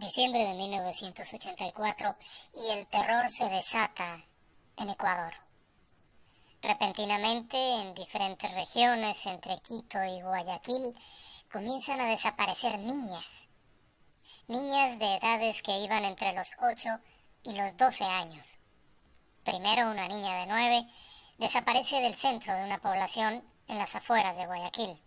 diciembre de 1984 y el terror se desata en Ecuador. Repentinamente, en diferentes regiones entre Quito y Guayaquil, comienzan a desaparecer niñas. Niñas de edades que iban entre los 8 y los 12 años. Primero una niña de 9 desaparece del centro de una población en las afueras de Guayaquil.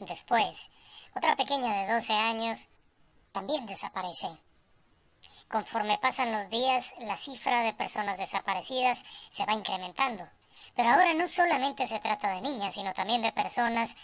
Después, otra pequeña de 12 años también desaparece. Conforme pasan los días, la cifra de personas desaparecidas se va incrementando. Pero ahora no solamente se trata de niñas, sino también de personas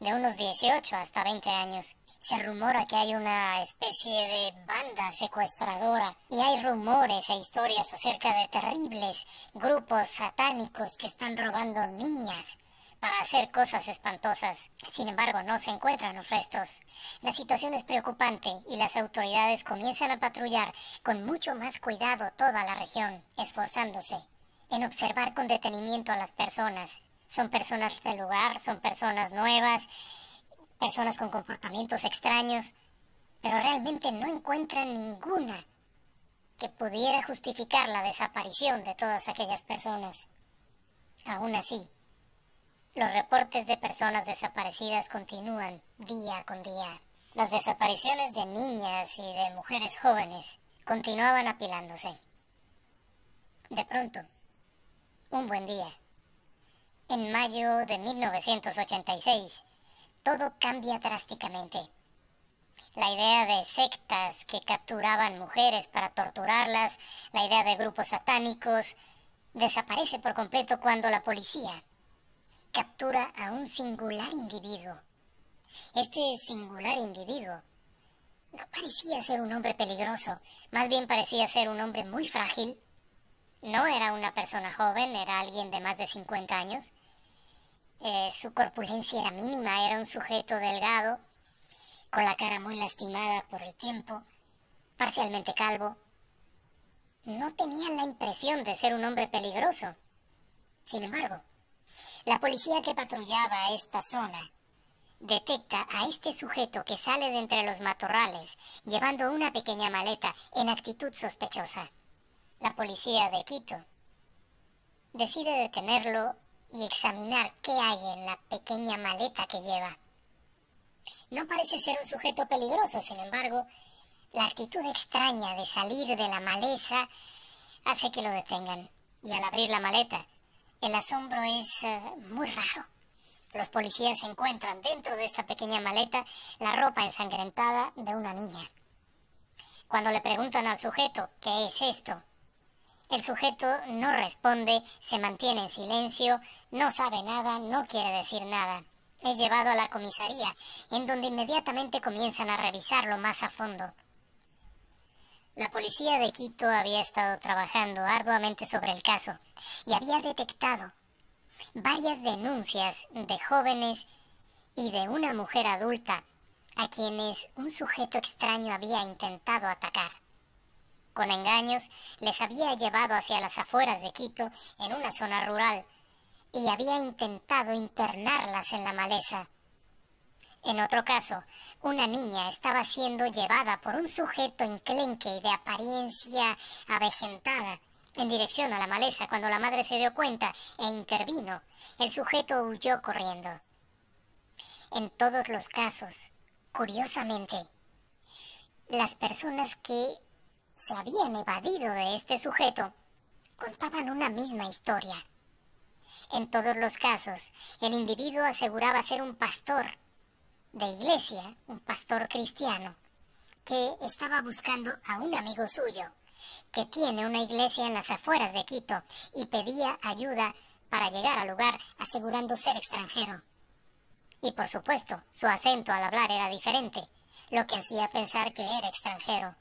de unos 18 hasta 20 años. Se rumora que hay una especie de banda secuestradora y hay rumores e historias acerca de terribles grupos satánicos que están robando niñas para hacer cosas espantosas. Sin embargo, no se encuentran los restos. La situación es preocupante y las autoridades comienzan a patrullar con mucho más cuidado toda la región, esforzándose en observar con detenimiento a las personas. Son personas del lugar, son personas nuevas, personas con comportamientos extraños, pero realmente no encuentran ninguna que pudiera justificar la desaparición de todas aquellas personas. Aún así, los reportes de personas desaparecidas continúan día con día. Las desapariciones de niñas y de mujeres jóvenes continuaban apilándose. De pronto, un buen día, en mayo de 1986, todo cambia drásticamente. La idea de sectas que capturaban mujeres para torturarlas, la idea de grupos satánicos, desaparece por completo cuando la policía captura a un singular individuo. Este singular individuo no parecía ser un hombre peligroso, más bien parecía ser un hombre muy frágil. No era una persona joven, era alguien de más de 50 años. Eh, su corpulencia era mínima, era un sujeto delgado, con la cara muy lastimada por el tiempo, parcialmente calvo. No tenía la impresión de ser un hombre peligroso. Sin embargo, la policía que patrullaba esta zona detecta a este sujeto que sale de entre los matorrales llevando una pequeña maleta en actitud sospechosa. La policía de Quito decide detenerlo y examinar qué hay en la pequeña maleta que lleva. No parece ser un sujeto peligroso, sin embargo, la actitud extraña de salir de la maleza hace que lo detengan. Y al abrir la maleta, el asombro es eh, muy raro. Los policías encuentran dentro de esta pequeña maleta la ropa ensangrentada de una niña. Cuando le preguntan al sujeto qué es esto, el sujeto no responde, se mantiene en silencio, no sabe nada, no quiere decir nada. Es llevado a la comisaría, en donde inmediatamente comienzan a revisarlo más a fondo. La policía de Quito había estado trabajando arduamente sobre el caso y había detectado varias denuncias de jóvenes y de una mujer adulta a quienes un sujeto extraño había intentado atacar. Con engaños les había llevado hacia las afueras de Quito en una zona rural y había intentado internarlas en la maleza. En otro caso, una niña estaba siendo llevada por un sujeto enclenque y de apariencia avejentada en dirección a la maleza cuando la madre se dio cuenta e intervino. El sujeto huyó corriendo. En todos los casos, curiosamente, las personas que se habían evadido de este sujeto contaban una misma historia. En todos los casos, el individuo aseguraba ser un pastor de iglesia, un pastor cristiano, que estaba buscando a un amigo suyo que tiene una iglesia en las afueras de Quito y pedía ayuda para llegar al lugar asegurando ser extranjero. Y por supuesto, su acento al hablar era diferente, lo que hacía pensar que era extranjero.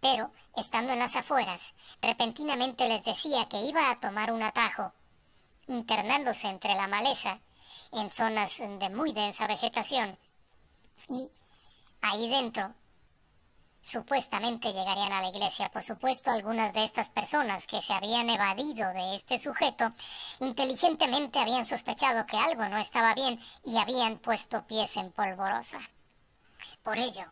Pero, estando en las afueras, repentinamente les decía que iba a tomar un atajo, internándose entre la maleza, en zonas de muy densa vegetación, y ahí dentro supuestamente llegarían a la iglesia. Por supuesto, algunas de estas personas que se habían evadido de este sujeto inteligentemente habían sospechado que algo no estaba bien y habían puesto pies en polvorosa. Por ello,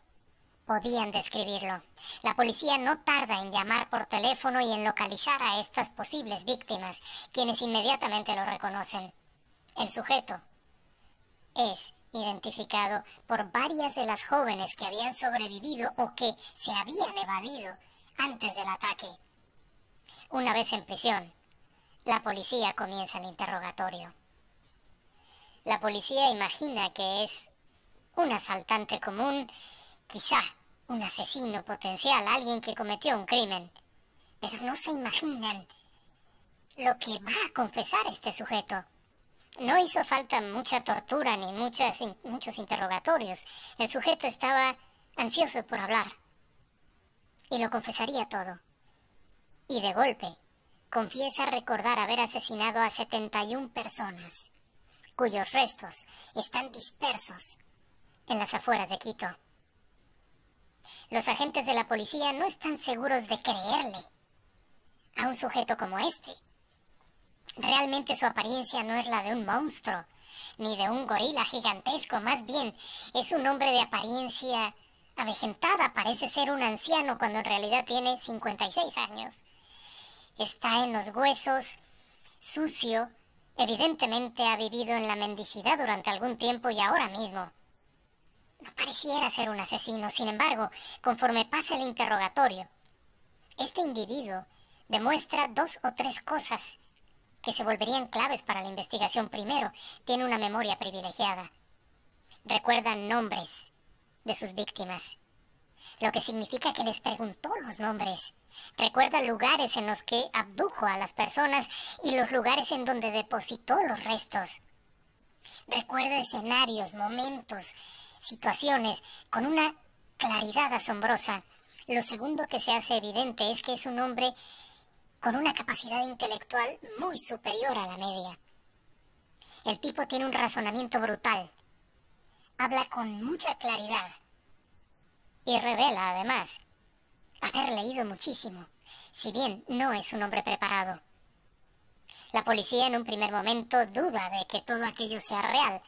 podían describirlo. La policía no tarda en llamar por teléfono y en localizar a estas posibles víctimas, quienes inmediatamente lo reconocen. El sujeto es identificado por varias de las jóvenes que habían sobrevivido o que se habían evadido antes del ataque. Una vez en prisión, la policía comienza el interrogatorio. La policía imagina que es un asaltante común, quizá un asesino potencial, alguien que cometió un crimen, pero no se imaginan lo que va a confesar este sujeto. No hizo falta mucha tortura ni muchos interrogatorios. El sujeto estaba ansioso por hablar y lo confesaría todo. Y de golpe, confiesa recordar haber asesinado a 71 personas, cuyos restos están dispersos en las afueras de Quito. Los agentes de la policía no están seguros de creerle a un sujeto como este. Realmente su apariencia no es la de un monstruo, ni de un gorila gigantesco, más bien es un hombre de apariencia avejentada, parece ser un anciano cuando en realidad tiene 56 años. Está en los huesos, sucio, evidentemente ha vivido en la mendicidad durante algún tiempo y ahora mismo. No pareciera ser un asesino, sin embargo, conforme pasa el interrogatorio, este individuo demuestra dos o tres cosas que se volverían claves para la investigación primero, tiene una memoria privilegiada. Recuerda nombres de sus víctimas, lo que significa que les preguntó los nombres. Recuerda lugares en los que abdujo a las personas y los lugares en donde depositó los restos. Recuerda escenarios, momentos, situaciones con una claridad asombrosa. Lo segundo que se hace evidente es que es un hombre con una capacidad intelectual muy superior a la media. El tipo tiene un razonamiento brutal, habla con mucha claridad y revela además haber leído muchísimo, si bien no es un hombre preparado. La policía en un primer momento duda de que todo aquello sea real,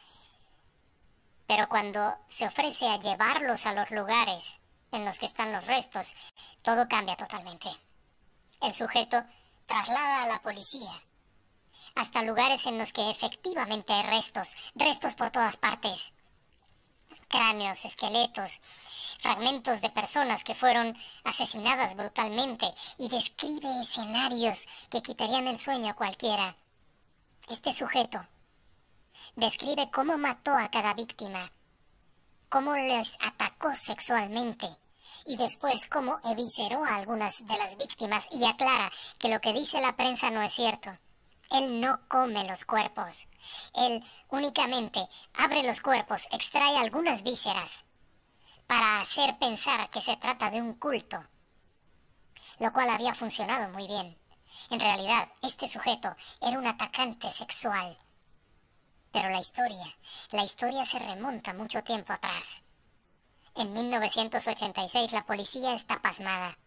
pero cuando se ofrece a llevarlos a los lugares en los que están los restos, todo cambia totalmente el sujeto traslada a la policía hasta lugares en los que efectivamente hay restos, restos por todas partes, cráneos, esqueletos, fragmentos de personas que fueron asesinadas brutalmente y describe escenarios que quitarían el sueño a cualquiera. Este sujeto describe cómo mató a cada víctima, cómo les atacó sexualmente, y después como evisceró a algunas de las víctimas y aclara que lo que dice la prensa no es cierto. Él no come los cuerpos. Él únicamente abre los cuerpos, extrae algunas vísceras para hacer pensar que se trata de un culto, lo cual había funcionado muy bien. En realidad, este sujeto era un atacante sexual. Pero la historia, la historia se remonta mucho tiempo atrás. En 1986 la policía está pasmada.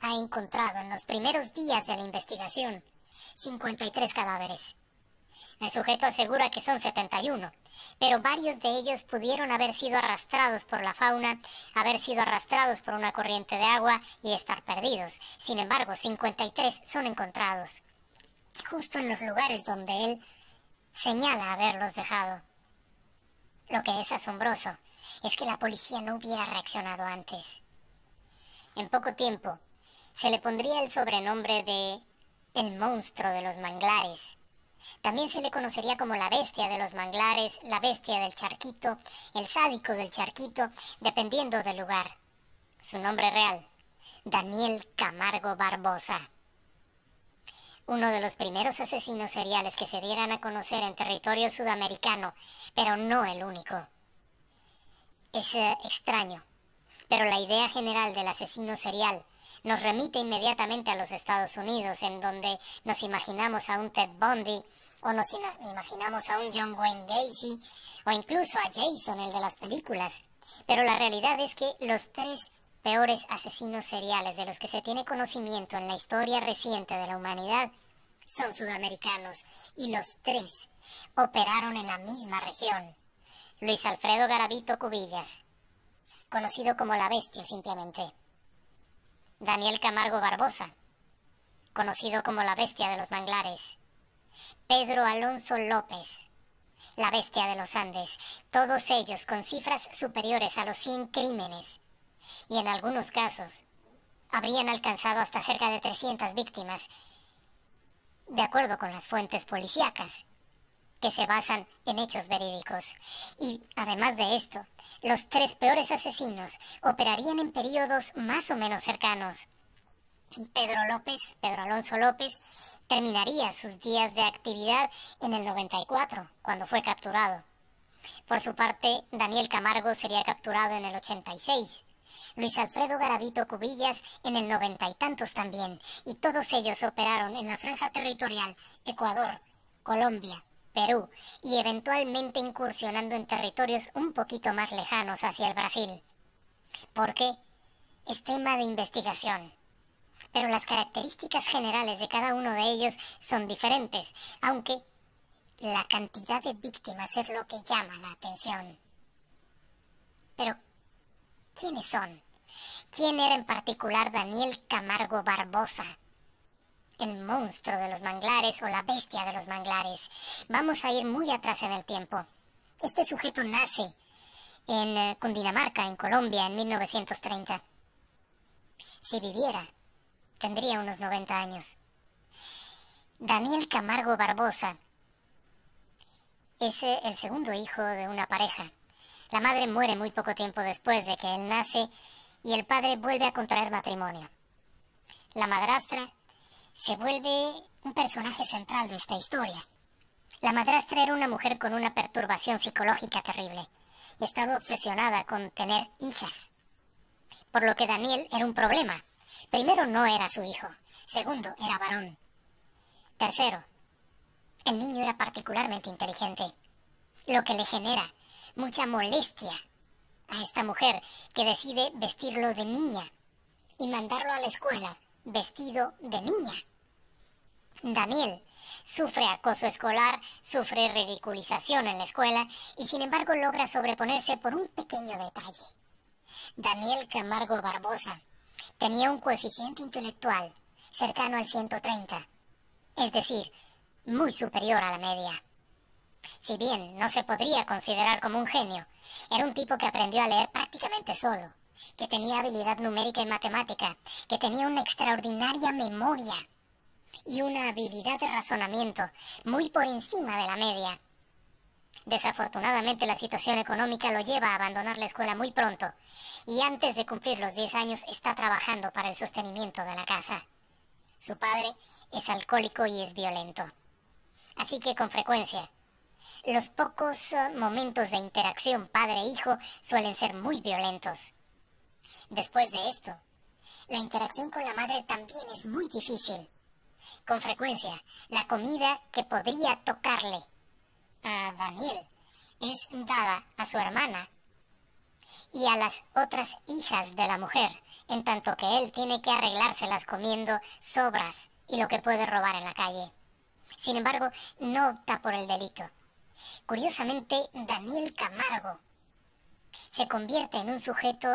Ha encontrado en los primeros días de la investigación 53 cadáveres. El sujeto asegura que son 71, pero varios de ellos pudieron haber sido arrastrados por la fauna, haber sido arrastrados por una corriente de agua y estar perdidos. Sin embargo, 53 son encontrados, justo en los lugares donde él señala haberlos dejado. Lo que es asombroso es que la policía no hubiera reaccionado antes. En poco tiempo, se le pondría el sobrenombre de el monstruo de los manglares. También se le conocería como la bestia de los manglares, la bestia del charquito, el sádico del charquito, dependiendo del lugar. Su nombre real, Daniel Camargo Barbosa. Uno de los primeros asesinos seriales que se dieran a conocer en territorio sudamericano, pero no el único es eh, extraño, pero la idea general del asesino serial nos remite inmediatamente a los Estados Unidos, en donde nos imaginamos a un Ted Bundy o nos imaginamos a un John Wayne Gacy o incluso a Jason, el de las películas. Pero la realidad es que los tres peores asesinos seriales de los que se tiene conocimiento en la historia reciente de la humanidad son sudamericanos y los tres operaron en la misma región. Luis Alfredo Garavito Cubillas, conocido como la Bestia simplemente. Daniel Camargo Barbosa, conocido como la Bestia de los Manglares. Pedro Alonso López, la Bestia de los Andes, todos ellos con cifras superiores a los 100 crímenes. Y en algunos casos, habrían alcanzado hasta cerca de 300 víctimas, de acuerdo con las fuentes policíacas que se basan en hechos verídicos. Y además de esto, los tres peores asesinos operarían en periodos más o menos cercanos. Pedro López, Pedro Alonso López, terminaría sus días de actividad en el 94, cuando fue capturado. Por su parte, Daniel Camargo sería capturado en el 86. Luis Alfredo Garavito Cubillas en el noventa y tantos también, y todos ellos operaron en la franja territorial Ecuador, Colombia, Perú y eventualmente incursionando en territorios un poquito más lejanos hacia el Brasil. ¿Por qué? Es tema de investigación. Pero las características generales de cada uno de ellos son diferentes, aunque la cantidad de víctimas es lo que llama la atención. Pero, ¿quiénes son? ¿Quién era en particular Daniel Camargo Barbosa? el monstruo de los manglares o la bestia de los manglares. Vamos a ir muy atrás en el tiempo. Este sujeto nace en eh, Cundinamarca, en Colombia, en 1930. Si viviera, tendría unos 90 años. Daniel Camargo Barbosa es eh, el segundo hijo de una pareja. La madre muere muy poco tiempo después de que él nace y el padre vuelve a contraer matrimonio. La madrastra se vuelve un personaje central de esta historia. La madrastra era una mujer con una perturbación psicológica terrible y estaba obsesionada con tener hijas. Por lo que Daniel era un problema. Primero, no era su hijo. Segundo, era varón. Tercero, el niño era particularmente inteligente, lo que le genera mucha molestia a esta mujer que decide vestirlo de niña y mandarlo a la escuela vestido de niña. Daniel sufre acoso escolar, sufre ridiculización en la escuela y sin embargo logra sobreponerse por un pequeño detalle. Daniel Camargo Barbosa tenía un coeficiente intelectual cercano al 130, es decir, muy superior a la media. Si bien no se podría considerar como un genio, era un tipo que aprendió a leer prácticamente solo que tenía habilidad numérica y matemática, que tenía una extraordinaria memoria y una habilidad de razonamiento muy por encima de la media. Desafortunadamente la situación económica lo lleva a abandonar la escuela muy pronto y antes de cumplir los 10 años está trabajando para el sostenimiento de la casa. Su padre es alcohólico y es violento. Así que con frecuencia, los pocos eh, momentos de interacción padre-hijo suelen ser muy violentos. Después de esto, la interacción con la madre también es muy difícil. Con frecuencia, la comida que podría tocarle a Daniel es dada a su hermana y a las otras hijas de la mujer, en tanto que él tiene que arreglárselas comiendo sobras y lo que puede robar en la calle. Sin embargo, no opta por el delito. Curiosamente, Daniel Camargo se convierte en un sujeto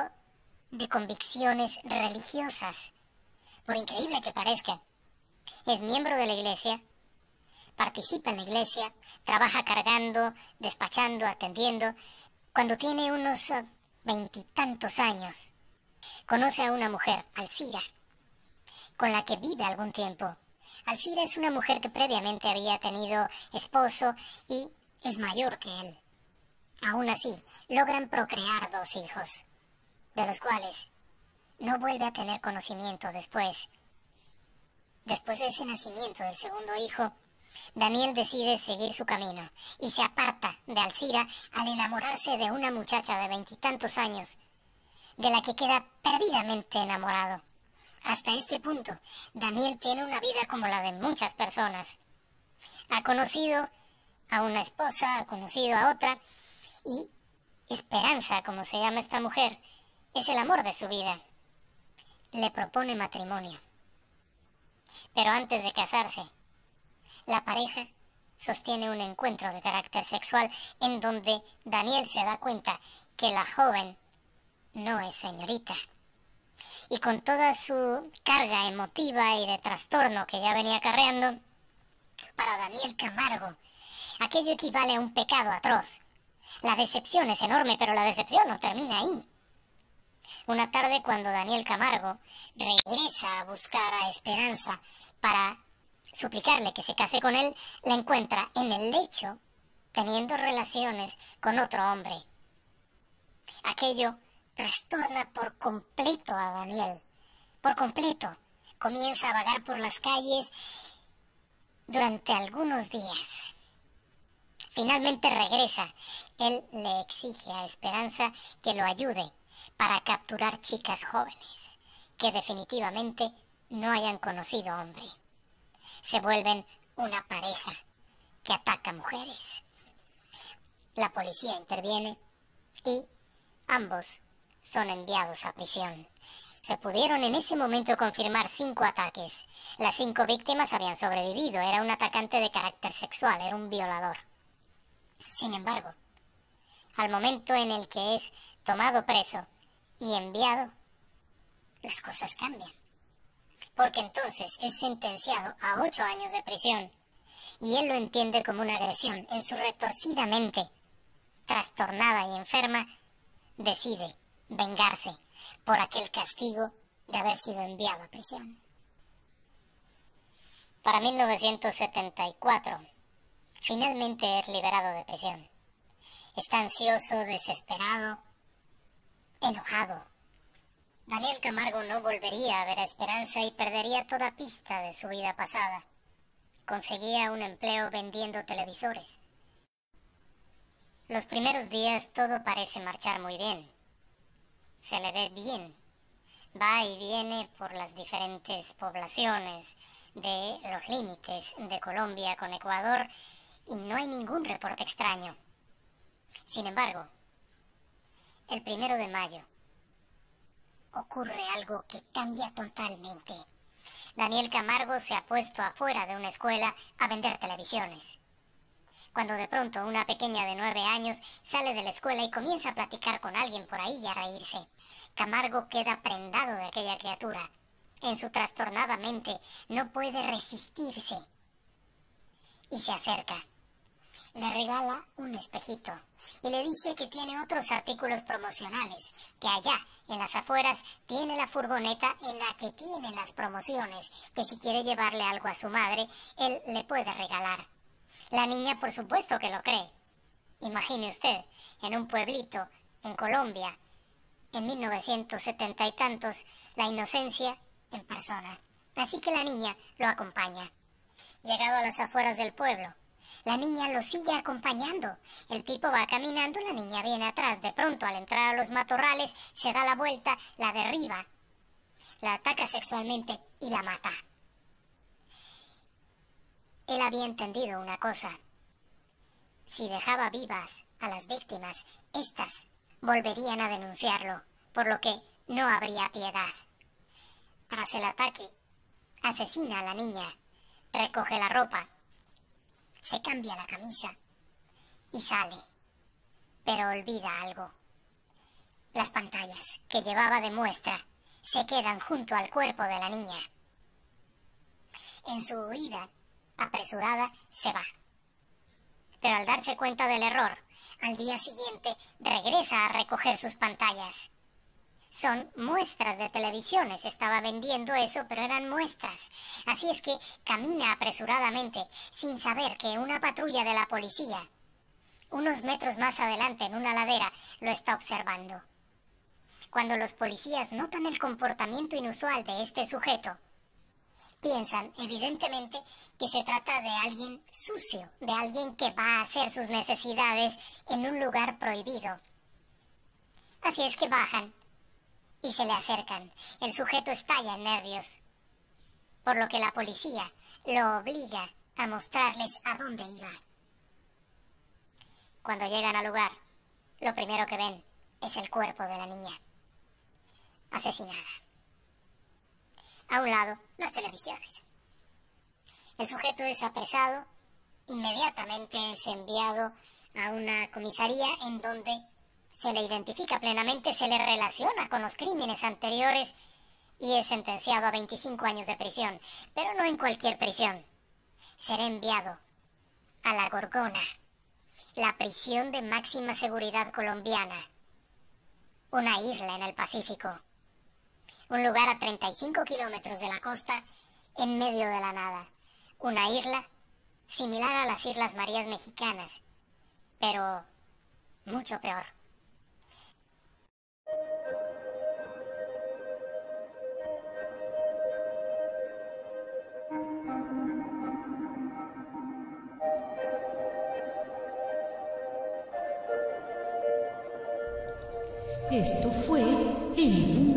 de convicciones religiosas, por increíble que parezca. Es miembro de la iglesia, participa en la iglesia, trabaja cargando, despachando, atendiendo, cuando tiene unos eh, veintitantos años. Conoce a una mujer, Alcira, con la que vive algún tiempo. Alcira es una mujer que previamente había tenido esposo y es mayor que él. Aún así, logran procrear dos hijos de los cuales no vuelve a tener conocimiento después. Después de ese nacimiento del segundo hijo, Daniel decide seguir su camino y se aparta de Alcira al enamorarse de una muchacha de veintitantos años, de la que queda perdidamente enamorado. Hasta este punto, Daniel tiene una vida como la de muchas personas. Ha conocido a una esposa, ha conocido a otra, y Esperanza, como se llama esta mujer, es el amor de su vida. Le propone matrimonio. Pero antes de casarse, la pareja sostiene un encuentro de carácter sexual en donde Daniel se da cuenta que la joven no es señorita. Y con toda su carga emotiva y de trastorno que ya venía carreando, para Daniel Camargo, aquello equivale a un pecado atroz. La decepción es enorme, pero la decepción no termina ahí una tarde cuando Daniel Camargo regresa a buscar a Esperanza para suplicarle que se case con él, la encuentra en el lecho teniendo relaciones con otro hombre. Aquello trastorna por completo a Daniel, por completo. Comienza a vagar por las calles durante algunos días. Finalmente regresa. Él le exige a Esperanza que lo ayude para capturar chicas jóvenes que definitivamente no hayan conocido hombre. Se vuelven una pareja que ataca mujeres. La policía interviene y ambos son enviados a prisión. Se pudieron en ese momento confirmar cinco ataques. Las cinco víctimas habían sobrevivido. Era un atacante de carácter sexual, era un violador. Sin embargo, al momento en el que es tomado preso, y enviado, las cosas cambian. Porque entonces es sentenciado a ocho años de prisión y él lo entiende como una agresión. En su retorcida mente, trastornada y enferma, decide vengarse por aquel castigo de haber sido enviado a prisión. Para 1974, finalmente es liberado de prisión. Está ansioso, desesperado, enojado. Daniel Camargo no volvería a ver a Esperanza y perdería toda pista de su vida pasada. Conseguía un empleo vendiendo televisores. Los primeros días todo parece marchar muy bien. Se le ve bien. Va y viene por las diferentes poblaciones de los límites de Colombia con Ecuador y no hay ningún reporte extraño. Sin embargo, el primero de mayo, ocurre algo que cambia totalmente. Daniel Camargo se ha puesto afuera de una escuela a vender televisiones. Cuando de pronto una pequeña de nueve años sale de la escuela y comienza a platicar con alguien por ahí y a reírse, Camargo queda prendado de aquella criatura. En su trastornada mente no puede resistirse y se acerca le regala un espejito y le dice que tiene otros artículos promocionales, que allá, en las afueras, tiene la furgoneta en la que tiene las promociones, que si quiere llevarle algo a su madre, él le puede regalar. La niña por supuesto que lo cree. Imagine usted, en un pueblito, en Colombia, en 1970 y tantos, la inocencia en persona. Así que la niña lo acompaña. Llegado a las afueras del pueblo, la niña lo sigue acompañando. El tipo va caminando, la niña viene atrás. De pronto, al entrar a los matorrales, se da la vuelta, la derriba, la ataca sexualmente y la mata. Él había entendido una cosa. Si dejaba vivas a las víctimas, éstas volverían a denunciarlo, por lo que no habría piedad. Tras el ataque, asesina a la niña, recoge la ropa se cambia la camisa y sale, pero olvida algo. Las pantallas que llevaba de muestra se quedan junto al cuerpo de la niña. En su huida, apresurada, se va. Pero al darse cuenta del error, al día siguiente regresa a recoger sus pantallas son muestras de televisiones. Estaba vendiendo eso, pero eran muestras. Así es que camina apresuradamente, sin saber que una patrulla de la policía, unos metros más adelante en una ladera, lo está observando. Cuando los policías notan el comportamiento inusual de este sujeto, piensan evidentemente que se trata de alguien sucio, de alguien que va a hacer sus necesidades en un lugar prohibido. Así es que bajan y se le acercan. El sujeto estalla en nervios, por lo que la policía lo obliga a mostrarles a dónde iba. Cuando llegan al lugar, lo primero que ven es el cuerpo de la niña, asesinada. A un lado, las televisiones. El sujeto es apresado, inmediatamente es enviado a una comisaría en donde se le identifica plenamente, se le relaciona con los crímenes anteriores y es sentenciado a 25 años de prisión, pero no en cualquier prisión. Será enviado a la Gorgona, la prisión de máxima seguridad colombiana, una isla en el Pacífico, un lugar a 35 kilómetros de la costa, en medio de la nada, una isla similar a las Islas Marías Mexicanas, pero mucho peor. Esto fue El